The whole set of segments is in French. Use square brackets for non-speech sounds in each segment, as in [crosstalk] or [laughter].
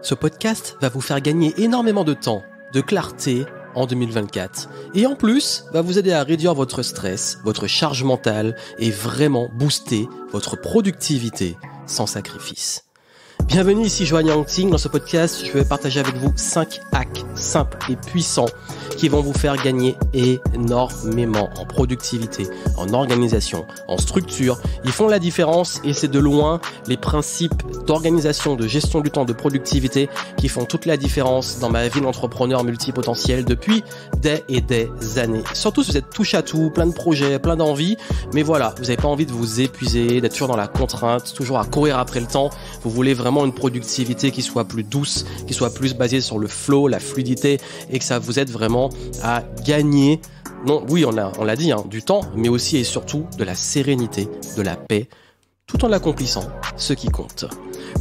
Ce podcast va vous faire gagner énormément de temps, de clarté en 2024. Et en plus, va vous aider à réduire votre stress, votre charge mentale et vraiment booster votre productivité sans sacrifice. Bienvenue ici Joanne Yangting. Dans ce podcast, je vais partager avec vous 5 hacks simples et puissants qui vont vous faire gagner énormément en productivité, en organisation, en structure. Ils font la différence et c'est de loin les principes d'organisation, de gestion du temps, de productivité qui font toute la différence dans ma vie d'entrepreneur multipotentiel depuis des et des années. Surtout si vous êtes touche à tout, plein de projets, plein d'envies, mais voilà, vous n'avez pas envie de vous épuiser, d'être toujours dans la contrainte, toujours à courir après le temps. Vous voulez vraiment une productivité qui soit plus douce, qui soit plus basée sur le flow, la fluidité, et que ça vous aide vraiment à gagner, non, oui, on l'a on l'a dit, hein, du temps, mais aussi et surtout de la sérénité, de la paix, tout en l'accomplissant, ce qui compte.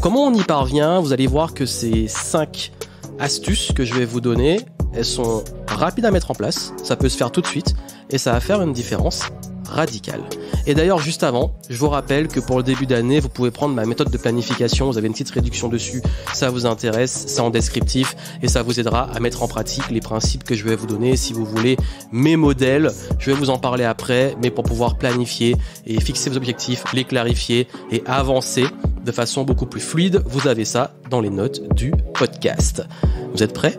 Comment on y parvient Vous allez voir que ces 5 astuces que je vais vous donner, elles sont rapides à mettre en place, ça peut se faire tout de suite, et ça va faire une différence radical. Et d'ailleurs, juste avant, je vous rappelle que pour le début d'année, vous pouvez prendre ma méthode de planification, vous avez une petite réduction dessus, ça vous intéresse, c'est en descriptif, et ça vous aidera à mettre en pratique les principes que je vais vous donner, si vous voulez, mes modèles, je vais vous en parler après, mais pour pouvoir planifier et fixer vos objectifs, les clarifier et avancer de façon beaucoup plus fluide, vous avez ça dans les notes du podcast. Vous êtes prêts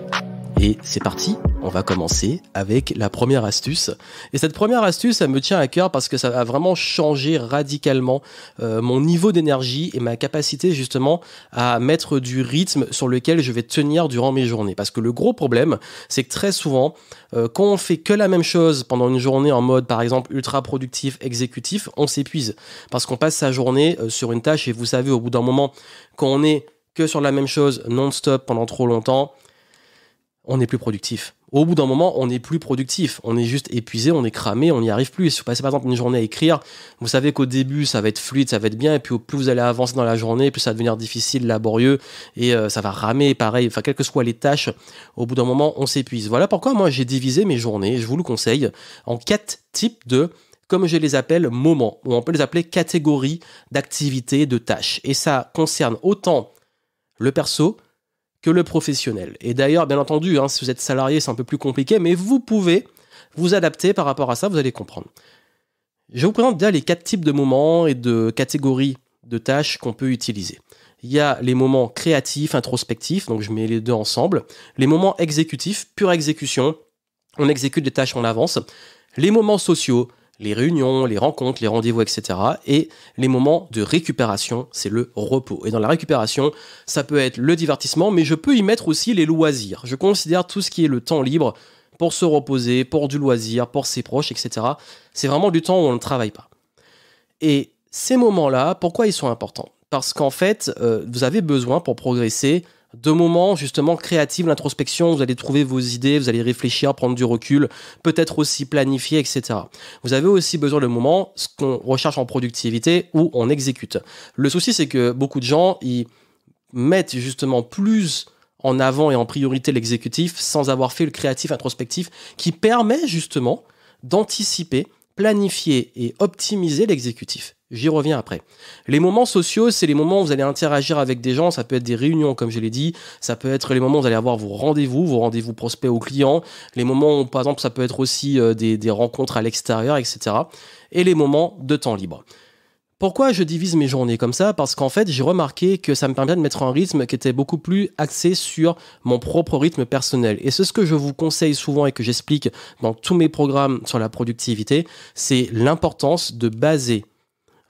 Et c'est parti on va commencer avec la première astuce. Et cette première astuce, elle me tient à cœur parce que ça a vraiment changé radicalement euh, mon niveau d'énergie et ma capacité justement à mettre du rythme sur lequel je vais tenir durant mes journées. Parce que le gros problème, c'est que très souvent, euh, quand on fait que la même chose pendant une journée en mode par exemple ultra productif, exécutif, on s'épuise. Parce qu'on passe sa journée euh, sur une tâche et vous savez, au bout d'un moment, quand on est que sur la même chose non-stop pendant trop longtemps, on est plus productif. Au bout d'un moment, on est plus productif. On est juste épuisé, on est cramé, on n'y arrive plus. Et si vous passez par exemple une journée à écrire, vous savez qu'au début, ça va être fluide, ça va être bien, et puis au plus vous allez avancer dans la journée, plus ça va devenir difficile, laborieux, et euh, ça va ramer, pareil. Enfin, quelles que soient les tâches, au bout d'un moment, on s'épuise. Voilà pourquoi moi, j'ai divisé mes journées, je vous le conseille, en quatre types de comme je les appelle moments, ou on peut les appeler catégories d'activités, de tâches. Et ça concerne autant le perso que le professionnel. Et d'ailleurs, bien entendu, hein, si vous êtes salarié, c'est un peu plus compliqué, mais vous pouvez vous adapter par rapport à ça, vous allez comprendre. Je vous présente déjà les quatre types de moments et de catégories de tâches qu'on peut utiliser. Il y a les moments créatifs, introspectifs, donc je mets les deux ensemble. Les moments exécutifs, pure exécution, on exécute des tâches en avance. Les moments sociaux, les réunions, les rencontres, les rendez-vous, etc. Et les moments de récupération, c'est le repos. Et dans la récupération, ça peut être le divertissement, mais je peux y mettre aussi les loisirs. Je considère tout ce qui est le temps libre pour se reposer, pour du loisir, pour ses proches, etc. C'est vraiment du temps où on ne travaille pas. Et ces moments-là, pourquoi ils sont importants Parce qu'en fait, euh, vous avez besoin pour progresser de moments justement créatifs, l'introspection, vous allez trouver vos idées, vous allez réfléchir, prendre du recul, peut-être aussi planifier, etc. Vous avez aussi besoin de moments, ce qu'on recherche en productivité, où on exécute. Le souci, c'est que beaucoup de gens, ils mettent justement plus en avant et en priorité l'exécutif sans avoir fait le créatif introspectif qui permet justement d'anticiper planifier et optimiser l'exécutif. J'y reviens après. Les moments sociaux, c'est les moments où vous allez interagir avec des gens. Ça peut être des réunions, comme je l'ai dit. Ça peut être les moments où vous allez avoir vos rendez-vous, vos rendez-vous prospects aux clients. Les moments où, par exemple, ça peut être aussi euh, des, des rencontres à l'extérieur, etc. Et les moments de temps libre. Pourquoi je divise mes journées comme ça Parce qu'en fait, j'ai remarqué que ça me permet de mettre un rythme qui était beaucoup plus axé sur mon propre rythme personnel. Et c'est ce que je vous conseille souvent et que j'explique dans tous mes programmes sur la productivité, c'est l'importance de baser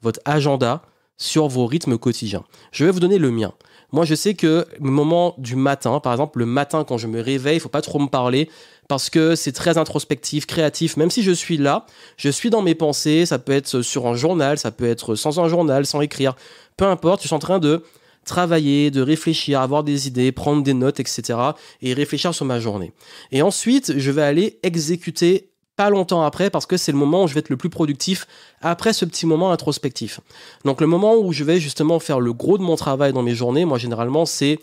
votre agenda sur vos rythmes quotidiens. Je vais vous donner le mien. Moi, je sais que le moment du matin, par exemple, le matin quand je me réveille, il faut pas trop me parler parce que c'est très introspectif, créatif. Même si je suis là, je suis dans mes pensées. Ça peut être sur un journal, ça peut être sans un journal, sans écrire. Peu importe, je suis en train de travailler, de réfléchir, avoir des idées, prendre des notes, etc. et réfléchir sur ma journée. Et ensuite, je vais aller exécuter pas longtemps après parce que c'est le moment où je vais être le plus productif après ce petit moment introspectif. Donc le moment où je vais justement faire le gros de mon travail dans mes journées, moi généralement c'est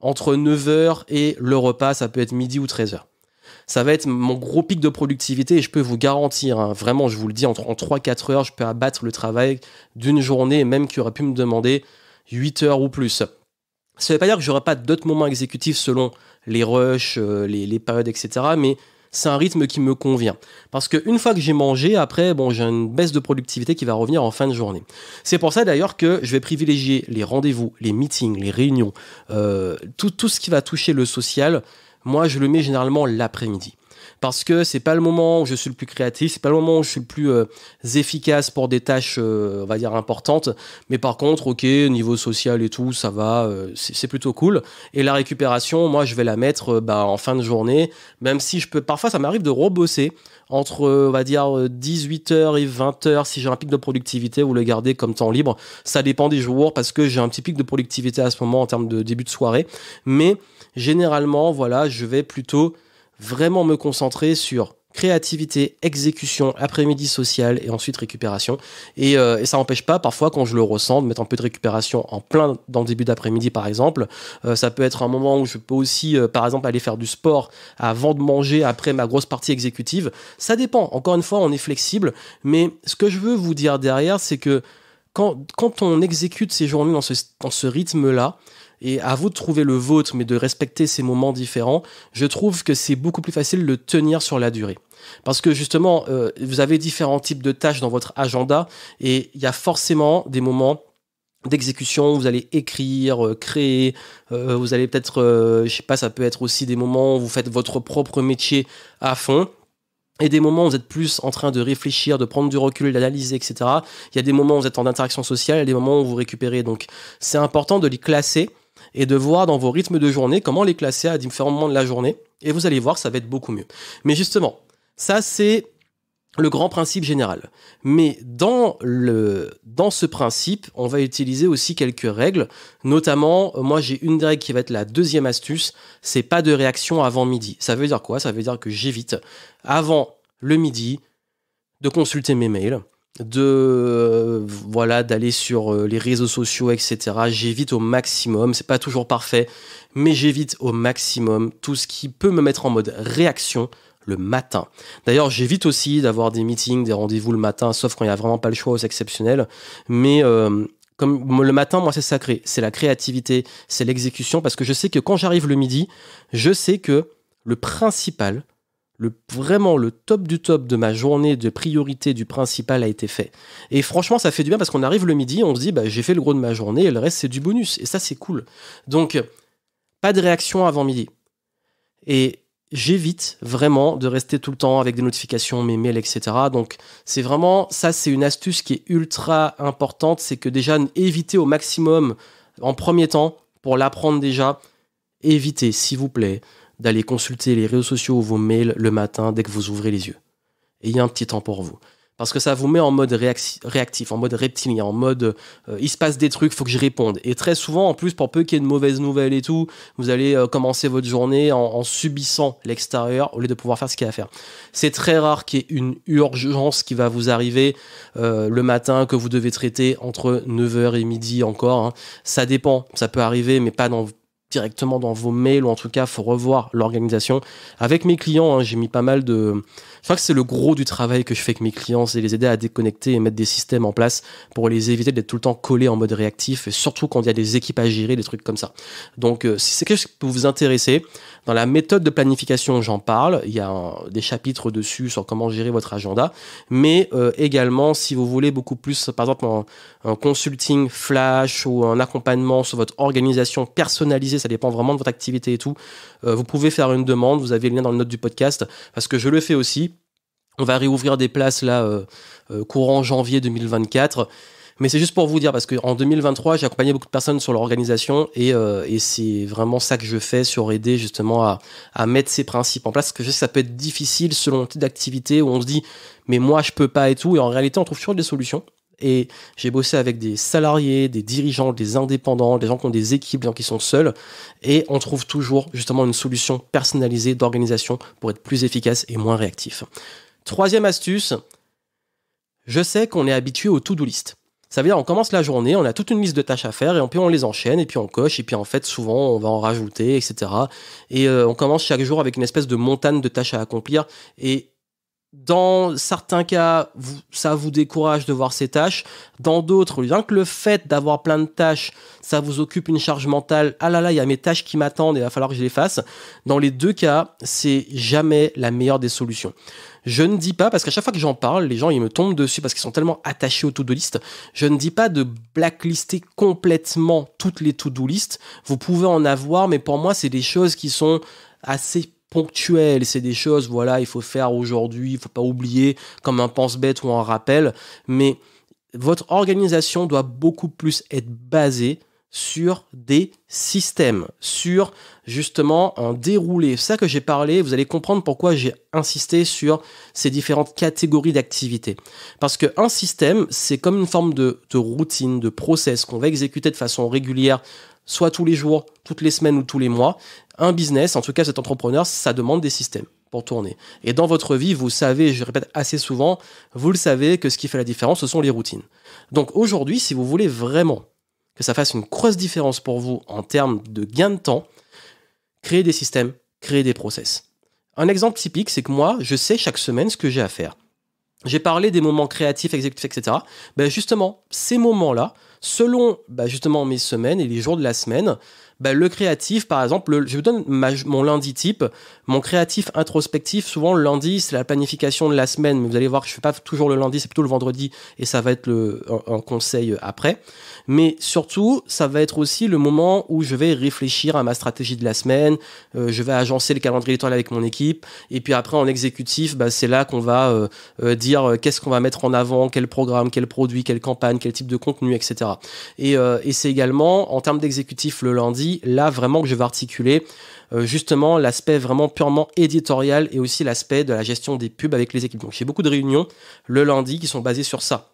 entre 9h et le repas, ça peut être midi ou 13h. Ça va être mon gros pic de productivité et je peux vous garantir, hein, vraiment je vous le dis, entre, en 3-4 heures, je peux abattre le travail d'une journée même qui aurait pu me demander 8 heures ou plus. Ça veut pas dire que j'aurai pas d'autres moments exécutifs selon les rushs, euh, les, les périodes, etc. Mais c'est un rythme qui me convient. Parce une fois que j'ai mangé, après, bon, j'ai une baisse de productivité qui va revenir en fin de journée. C'est pour ça d'ailleurs que je vais privilégier les rendez-vous, les meetings, les réunions, euh, tout, tout ce qui va toucher le social. Moi, je le mets généralement l'après-midi parce que c'est pas le moment où je suis le plus créatif, c'est pas le moment où je suis le plus euh, efficace pour des tâches, euh, on va dire, importantes. Mais par contre, ok, niveau social et tout, ça va, euh, c'est plutôt cool. Et la récupération, moi, je vais la mettre bah, en fin de journée, même si je peux, parfois, ça m'arrive de rebosser entre, on va dire, 18h et 20h si j'ai un pic de productivité Vous le gardez comme temps libre. Ça dépend des jours parce que j'ai un petit pic de productivité à ce moment en termes de début de soirée. Mais généralement, voilà, je vais plutôt vraiment me concentrer sur créativité, exécution, après-midi social et ensuite récupération. Et, euh, ça n'empêche pas parfois quand je le ressens de mettre un peu de récupération en plein dans le début d'après-midi par exemple. Euh, ça peut être un moment où je peux aussi euh, par exemple aller faire du sport avant de manger après ma grosse partie exécutive. Ça dépend. Encore une fois, on est flexible. Mais ce que je veux vous dire derrière, c'est que quand, on exécute ces journées dans ce rythme-là, et à vous de trouver le vôtre, mais de respecter ces moments différents, je trouve que c'est beaucoup plus facile de tenir sur la durée. Parce que justement, euh, vous avez différents types de tâches dans votre agenda et il y a forcément des moments d'exécution, vous allez écrire, euh, créer, euh, vous allez peut-être, euh, je sais pas, ça peut être aussi des moments où vous faites votre propre métier à fond et des moments où vous êtes plus en train de réfléchir, de prendre du recul, d'analyser, etc. Il y a des moments où vous êtes en interaction sociale, il des moments où vous récupérez. Donc, c'est important de les classer et de voir dans vos rythmes de journée comment les classer à différents moments de la journée. Et vous allez voir, ça va être beaucoup mieux. Mais justement, ça c'est le grand principe général. Mais dans, ce principe, on va utiliser aussi quelques règles. Notamment, moi j'ai une règle qui va être la deuxième astuce, c'est pas de réaction avant midi. Ça veut dire quoi Ça veut dire que j'évite avant le midi de consulter mes mails, de euh, voilà d'aller sur euh, les réseaux sociaux etc j'évite au maximum c'est pas toujours parfait mais j'évite au maximum tout ce qui peut me mettre en mode réaction le matin. D'ailleurs, j'évite aussi d'avoir des meetings, des rendez-vous le matin, sauf quand il n'y a vraiment pas le choix, aux exceptionnels Mais euh, comme le matin, moi, c'est sacré. C'est la créativité, c'est l'exécution, parce que je sais que quand j'arrive le midi, je sais que le principal, le, vraiment le top du top de ma journée de priorité du principal a été fait. Et franchement, ça fait du bien parce qu'on arrive le midi, on se dit, bah, j'ai fait le gros de ma journée et le reste, c'est du bonus. Et ça, c'est cool. Donc, pas de réaction avant midi. Et j'évite vraiment de rester tout le temps avec des notifications, mes mails, etc. Donc c'est vraiment ça, c'est une astuce qui est ultra importante, c'est que déjà éviter au maximum en premier temps pour l'apprendre déjà, évitez s'il vous plaît d'aller consulter les réseaux sociaux ou vos mails le matin dès que vous ouvrez les yeux. Et a un petit temps pour vous. Parce que ça vous met en mode réactif, en mode reptilien, en mode euh, il se passe des trucs, faut que je réponde. Et très souvent, en plus, pour peu qu'il y ait de mauvaises nouvelles et tout, vous allez euh, commencer votre journée en, subissant l'extérieur au lieu de pouvoir faire ce qu'il y a à faire. C'est très rare qu'il y ait une urgence qui va vous arriver euh, le matin que vous devez traiter entre 9h et midi encore. Hein. Ça dépend, ça peut arriver, mais pas dans directement dans vos mails ou en tout cas faut revoir l'organisation. Avec mes clients, hein, j'ai mis pas mal de. Je crois que c'est le gros du travail que je fais avec mes clients, c'est les aider à déconnecter et mettre des systèmes en place pour les éviter d'être tout le temps collés en mode réactif, et surtout quand il y a des équipes à gérer, des trucs comme ça. Donc euh, si c'est quelque chose qui peut vous intéresser, dans la méthode de planification, j'en parle. Il y a des chapitres dessus sur comment gérer votre agenda. Mais euh, également, si vous voulez beaucoup plus, par exemple, un, consulting flash ou un accompagnement sur votre organisation personnalisée, ça dépend vraiment de votre activité et tout, euh, vous pouvez faire une demande. Vous avez le lien dans le note du podcast parce que je le fais aussi. On va réouvrir des places là euh, courant janvier 2024. Mais c'est juste pour vous dire, parce qu'en 2023, j'ai accompagné beaucoup de personnes sur leur organisation euh, et, c'est vraiment ça que je fais sur aider justement à, mettre ces principes en place. Parce que je sais ça peut être difficile selon le type d'activité où on se dit, mais moi, je peux pas et tout. Et en réalité, on trouve toujours des solutions. Et j'ai bossé avec des salariés, des dirigeants, des indépendants, des gens qui ont des équipes, des gens qui sont seuls. Et on trouve toujours justement une solution personnalisée d'organisation pour être plus efficace et moins réactif. Troisième astuce, je sais qu'on est habitué au to-do list. Ça veut dire on commence la journée, on a toute une liste de tâches à faire et puis on les enchaîne et puis on coche et puis en fait souvent on va en rajouter, etc. Et euh, on commence chaque jour avec une espèce de montagne de tâches à accomplir et dans certains cas, ça vous décourage de voir ces tâches. Dans d'autres, rien que le fait d'avoir plein de tâches, ça vous occupe une charge mentale. Ah là là, il y a mes tâches qui m'attendent et il va falloir que je les fasse. Dans les deux cas, c'est jamais la meilleure des solutions. Je ne dis pas, parce qu'à chaque fois que j'en parle, les gens ils me tombent dessus parce qu'ils sont tellement attachés aux to-do list. Je ne dis pas de blacklister complètement toutes les to-do list. Vous pouvez en avoir, mais pour moi, c'est des choses qui sont assez ponctuel, c'est des choses, voilà, il faut faire aujourd'hui, il faut pas oublier comme un pense-bête ou un rappel, mais votre organisation doit beaucoup plus être basée sur des systèmes, sur justement un déroulé. C'est Ça que j'ai parlé, vous allez comprendre pourquoi j'ai insisté sur ces différentes catégories d'activités. Parce qu'un système, c'est comme une forme de, de routine, de process qu'on va exécuter de façon régulière soit tous les jours, toutes les semaines ou tous les mois, un business, en tout cas cet entrepreneur, ça demande des systèmes pour tourner. Et dans votre vie, vous savez, je répète assez souvent, vous le savez que ce qui fait la différence, ce sont les routines. Donc aujourd'hui, si vous voulez vraiment que ça fasse une grosse différence pour vous en termes de gain de temps, créez des systèmes, créez des process. Un exemple typique, c'est que moi, je sais chaque semaine ce que j'ai à faire. J'ai parlé des moments créatifs, exécutifs, etc. Ben justement, ces moments-là, selon bah, justement mes semaines et les jours de la semaine, bah, le créatif, par exemple, je vous donne mon lundi type, mon créatif introspectif, souvent le lundi, c'est la planification de la semaine, mais vous allez voir que je ne fais pas toujours le lundi, c'est plutôt le vendredi, et ça va être le, un, conseil euh, après. Mais surtout, ça va être aussi le moment où je vais réfléchir à ma stratégie de la semaine, euh, je vais agencer le calendrier électoral avec mon équipe, et puis après, en exécutif, bah, c'est là qu'on va euh, dire qu'est-ce qu'on va mettre en avant, quel programme, quel produit, quelle campagne, quel type de contenu, etc. Euh, et, c'est également, en termes d'exécutif le lundi, là vraiment que je vais articuler euh, justement l'aspect vraiment purement éditorial et aussi l'aspect de la gestion des pubs avec les équipes. Donc j'ai beaucoup de réunions le lundi qui sont basées sur ça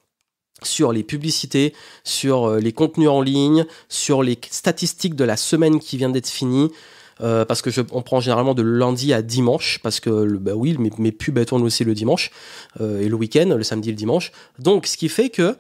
sur les publicités, sur euh, les contenus en ligne, sur les statistiques de la semaine qui vient d'être finie, parce que je, on prend généralement de lundi à dimanche parce que bah oui mes, pubs tournent aussi le dimanche et le week-end le samedi et le dimanche donc ce qui fait que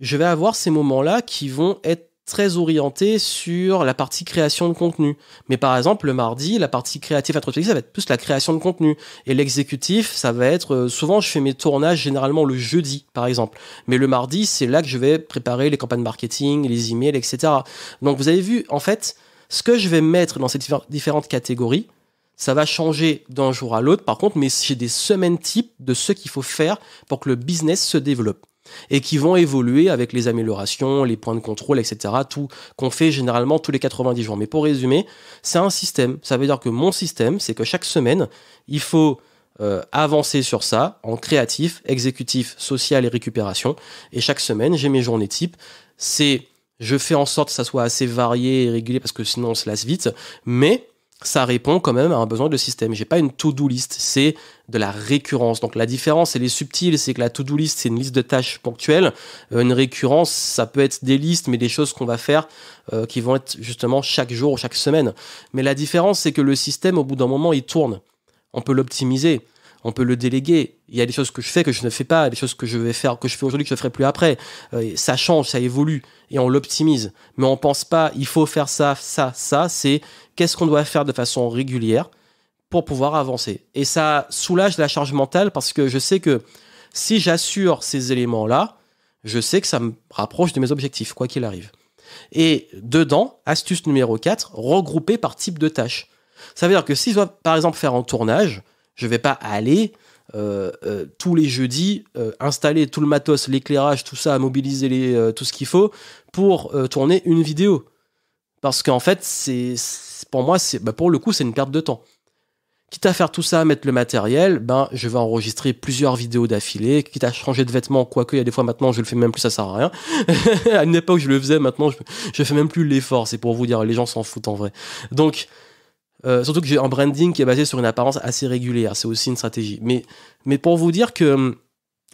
je vais avoir ces moments-là qui vont être très orientés sur la partie création de contenu. Mais par exemple, le mardi, la partie créative ça va être plus la création de contenu. Et l'exécutif, ça va être, euh, souvent, je fais mes tournages généralement le jeudi, par exemple. Mais le mardi, c'est là que je vais préparer les campagnes marketing, les emails, etc. Donc, vous avez vu, en fait, ce que je vais mettre dans ces différentes catégories, ça va changer d'un jour à l'autre. Par contre, mais j'ai des semaines types de ce qu'il faut faire pour que le business se développe et qui vont évoluer avec les améliorations, les points de contrôle, etc. Tout qu'on fait généralement tous les 90 jours. Mais pour résumer, c'est un système. Ça veut dire que mon système, c'est que chaque semaine, il faut euh, avancer sur ça en créatif, exécutif, social et récupération. Et chaque semaine, j'ai mes journées types. C'est je fais en sorte que ça soit assez varié et régulier parce que sinon on se lasse vite. Mais ça répond quand même à un besoin de système. J'ai pas une to-do list, c'est de la récurrence. Donc la différence, elle est subtile, c'est que la to-do list, c'est une liste de tâches ponctuelles. Euh, une récurrence, ça peut être des listes, mais des choses qu'on va faire euh, qui vont être justement chaque jour ou chaque semaine. Mais la différence, c'est que le système, au bout d'un moment, il tourne. On peut l'optimiser, on peut le déléguer, il y a des choses que je fais que je ne fais pas, des choses que je vais faire, que je fais aujourd'hui que je ne ferai plus après. Euh, ça change, ça évolue et on l'optimise. Mais on ne pense pas, il faut faire ça, ça, ça. C'est qu'est-ce qu'on doit faire de façon régulière pour pouvoir avancer. Et ça soulage la charge mentale parce que je sais que si j'assure ces éléments-là, je sais que ça me rapproche de mes objectifs, quoi qu'il arrive. Et dedans, astuce numéro 4, regrouper par type de tâche. Ça veut dire que si je dois par exemple faire un tournage, je ne vais pas aller euh, euh, tous les jeudis, euh, installer tout le matos, l'éclairage, tout ça, mobiliser tout ce qu'il faut pour tourner une vidéo. Parce qu'en fait, c'est pour moi, c'est bah, pour le coup, c'est une perte de temps. Quitte à faire tout ça, mettre le matériel, ben je vais enregistrer plusieurs vidéos d'affilée, quitte à changer de vêtements, quoique il y a des fois maintenant je le fais même plus, ça sert à rien. [laughs] à une époque je le faisais, maintenant je, je fais même plus l'effort, c'est pour vous dire, les gens s'en foutent en vrai. Donc euh, surtout que j'ai un branding qui est basé sur une apparence assez régulière. C'est aussi une stratégie. Mais, mais pour vous dire que hum,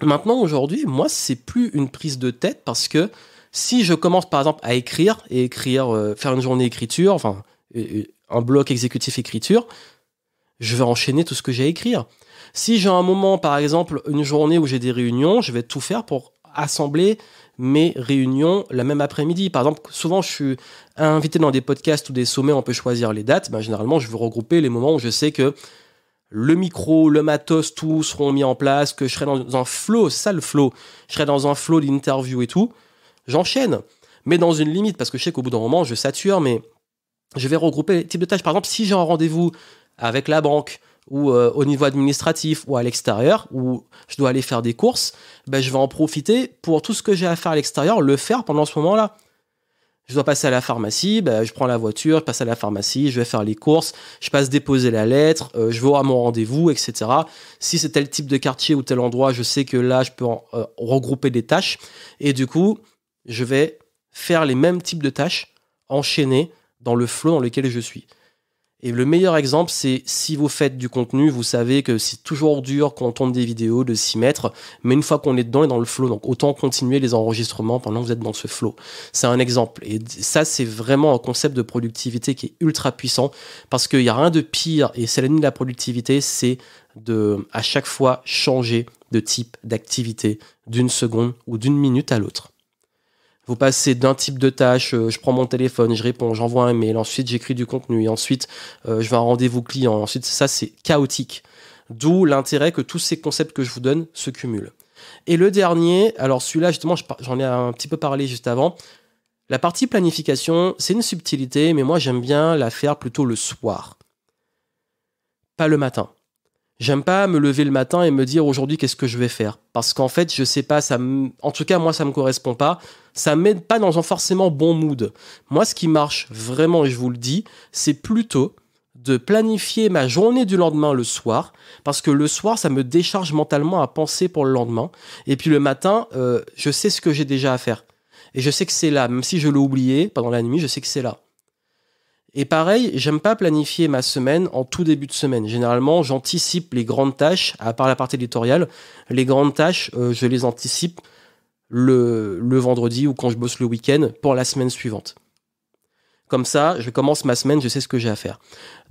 maintenant, aujourd'hui, moi, c'est plus une prise de tête parce que si je commence par exemple à écrire et écrire, euh, faire une journée écriture, enfin un bloc exécutif écriture, je vais enchaîner tout ce que j'ai à écrire. Si j'ai un moment, par exemple, une journée où j'ai des réunions, je vais tout faire pour assembler mes réunions la même après-midi. Par exemple, souvent je suis invité dans des podcasts ou des sommets, on peut choisir les dates. Ben, généralement, je veux regrouper les moments où je sais que le micro, le matos, tout seront mis en place, que je serai dans un flow, ça le flow, je serai dans un flow d'interview et tout. J'enchaîne, mais dans une limite, parce que je sais qu'au bout d'un moment, je sature, mais je vais regrouper les types de tâches. Par exemple, si j'ai un rendez-vous avec la banque, ou euh, au niveau administratif ou à l'extérieur, où je dois aller faire des courses, ben, je vais en profiter pour tout ce que j'ai à faire à l'extérieur, le faire pendant ce moment-là. Je dois passer à la pharmacie, ben, je prends la voiture, je passe à la pharmacie, je vais faire les courses, je passe déposer la lettre, euh, je vais à mon rendez-vous, etc. Si c'est tel type de quartier ou tel endroit, je sais que là, je peux euh, regrouper des tâches. Et du coup, je vais faire les mêmes types de tâches enchaînées dans le flot dans lequel je suis. Et le meilleur exemple, c'est si vous faites du contenu, vous savez que c'est toujours dur quand on tourne des vidéos de s'y mettre, mais une fois qu'on est dedans, et dans le flow. Donc autant continuer les enregistrements pendant que vous êtes dans ce flow. C'est un exemple. Et ça, c'est vraiment un concept de productivité qui est ultra puissant parce qu'il n'y a rien de pire. Et c'est l'ennemi de la productivité, c'est de à chaque fois changer de type d'activité d'une seconde ou d'une minute à l'autre. Vous passez d'un type de tâche, euh, je prends mon téléphone, je réponds, j'envoie un mail, ensuite j'écris du contenu, et ensuite euh, je vais à un rendez-vous client, ensuite ça c'est chaotique. D'où l'intérêt que tous ces concepts que je vous donne se cumulent. Et le dernier, alors celui-là justement j'en ai un petit peu parlé juste avant, la partie planification, c'est une subtilité, mais moi j'aime bien la faire plutôt le soir, pas le matin. J'aime pas me lever le matin et me dire aujourd'hui qu'est-ce que je vais faire. Parce qu'en fait, je sais pas, ça en tout cas, moi, ça me correspond pas. Ça m'aide pas dans un forcément bon mood. Moi, ce qui marche vraiment, et je vous le dis, c'est plutôt de planifier ma journée du lendemain le soir, parce que le soir, ça me décharge mentalement à penser pour le lendemain. Et puis le matin, euh, je sais ce que j'ai déjà à faire. Et je sais que c'est là, même si je l'ai oublié pendant la nuit, je sais que c'est là. Et pareil, j'aime pas planifier ma semaine en tout début de semaine. Généralement, j'anticipe les grandes tâches, à part la partie éditoriale. Les grandes tâches, euh, je les anticipe le, vendredi ou quand je bosse le week-end pour la semaine suivante. Comme ça, je commence ma semaine, je sais ce que j'ai à faire.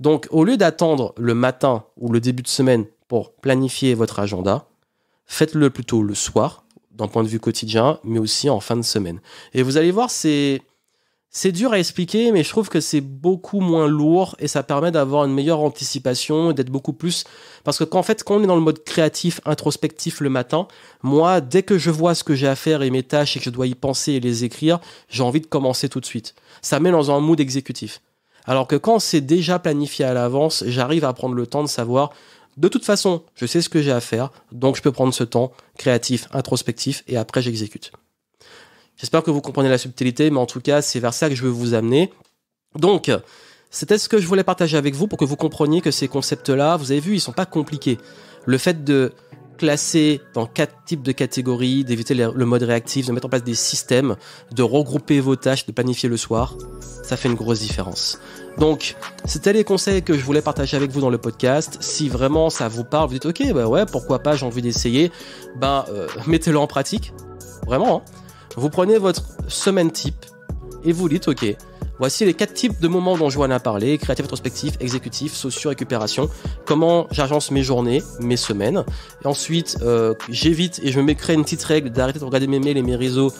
Donc, au lieu d'attendre le matin ou le début de semaine pour planifier votre agenda, faites-le plutôt le soir, d'un point de vue quotidien, mais aussi en fin de semaine. Et vous allez voir, c'est c'est dur à expliquer, mais je trouve que c'est beaucoup moins lourd et ça permet d'avoir une meilleure anticipation, d'être beaucoup plus. Parce que quand, en fait, quand on est dans le mode créatif, introspectif le matin, moi, dès que je vois ce que j'ai à faire et mes tâches et que je dois y penser et les écrire, j'ai envie de commencer tout de suite. Ça met dans un mood exécutif. Alors que quand c'est déjà planifié à l'avance, j'arrive à prendre le temps de savoir, de toute façon, je sais ce que j'ai à faire, donc je peux prendre ce temps créatif, introspectif et après j'exécute. J'espère que vous comprenez la subtilité, mais en tout cas, c'est vers ça que je veux vous amener. Donc, c'était ce que je voulais partager avec vous pour que vous compreniez que ces concepts-là, vous avez vu, ils sont pas compliqués. Le fait de classer dans quatre types de catégories, d'éviter le mode réactif, de mettre en place des systèmes, de regrouper vos tâches, de planifier le soir, ça fait une grosse différence. Donc, c'était les conseils que je voulais partager avec vous dans le podcast. Si vraiment ça vous parle, vous dites ok, bah ouais, pourquoi pas, j'ai envie d'essayer, ben euh, [laughs] mettez-le en pratique, vraiment. Hein. Vous prenez votre semaine type et vous dites, OK, voici les quatre types de moments dont Joanne a parlé, créatif, introspectif, exécutif, sociaux, récupération, comment j'agence mes journées, mes semaines. Et ensuite, euh, j'évite et je me crée une petite règle d'arrêter de regarder mes mails et mes réseaux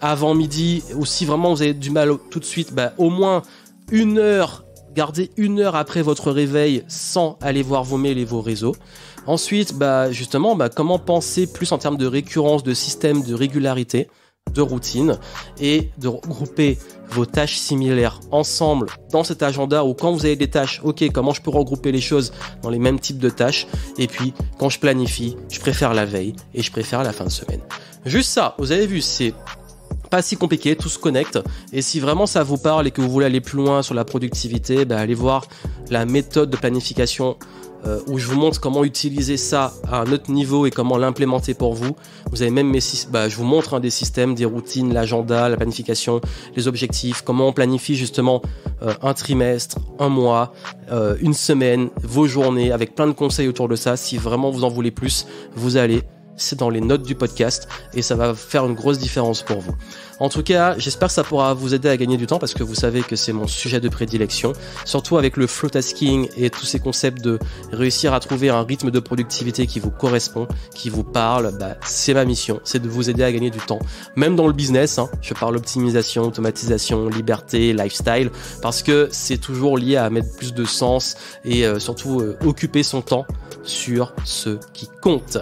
avant midi, ou si vraiment vous avez du mal tout de suite, bah, au moins une heure, gardez une heure après votre réveil sans aller voir vos mails et vos réseaux. Ensuite, bah, justement, bah, comment penser plus en termes de récurrence, de système, de régularité, de routine, et de regrouper vos tâches similaires ensemble dans cet agenda ou quand vous avez des tâches, ok, comment je peux regrouper les choses dans les mêmes types de tâches, et puis quand je planifie, je préfère la veille et je préfère la fin de semaine. Juste ça, vous avez vu, c'est pas si compliqué, tout se connecte. Et si vraiment ça vous parle et que vous voulez aller plus loin sur la productivité, bah, allez voir la méthode de planification euh, où je vous montre comment utiliser ça à un autre niveau et comment l'implémenter pour vous. Vous avez même mes bah, je vous montre un hein, des systèmes, des routines, l'agenda, la planification, les objectifs, comment on planifie justement euh, un trimestre, un mois, euh, une semaine, vos journées, avec plein de conseils autour de ça. Si vraiment vous en voulez plus, vous allez c'est dans les notes du podcast et ça va faire une grosse différence pour vous. En tout cas, j'espère que ça pourra vous aider à gagner du temps parce que vous savez que c'est mon sujet de prédilection, surtout avec le flow tasking et tous ces concepts de réussir à trouver un rythme de productivité qui vous correspond, qui vous parle. Bah, c'est ma mission, c'est de vous aider à gagner du temps, même dans le business. Hein, je parle optimisation, automatisation, liberté, lifestyle, parce que c'est toujours lié à mettre plus de sens et euh, surtout euh, occuper son temps sur ce qui compte.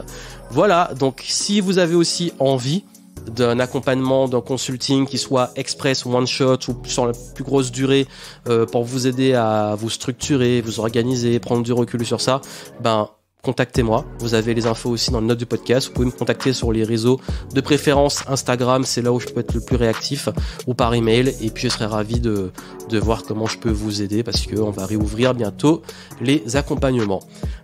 Voilà, donc si vous avez aussi envie d'un accompagnement, d'un consulting qui soit express one shot ou sur la plus grosse durée euh, pour vous aider à vous structurer, vous organiser, prendre du recul sur ça, ben contactez-moi. Vous avez les infos aussi dans le note du podcast. Vous pouvez me contacter sur les réseaux de préférence Instagram, c'est là où je peux être le plus réactif, ou par email. Et puis je serai ravi de, de voir comment je peux vous aider parce qu'on va réouvrir bientôt les accompagnements.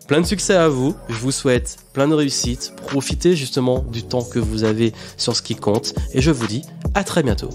Plein de succès à vous. Je vous souhaite plein de réussite. Profitez justement du temps que vous avez sur ce qui compte. Et je vous dis à très bientôt.